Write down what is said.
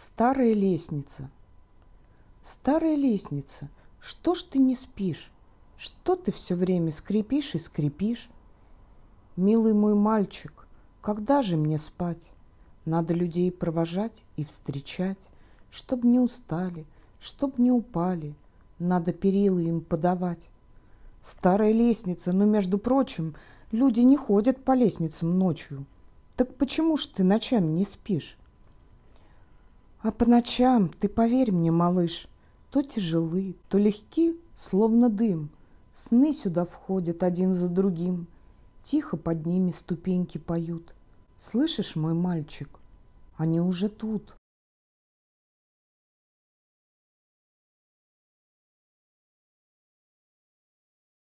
Старая лестница. Старая лестница, что ж ты не спишь? Что ты все время скрипишь и скрипишь? Милый мой мальчик, когда же мне спать? Надо людей провожать и встречать, Чтоб не устали, чтоб не упали, Надо перила им подавать. Старая лестница, но, ну, между прочим, Люди не ходят по лестницам ночью. Так почему ж ты ночами не спишь? А по ночам, ты поверь мне, малыш, то тяжелы, то легки, словно дым. Сны сюда входят один за другим, тихо под ними ступеньки поют. Слышишь, мой мальчик, они уже тут.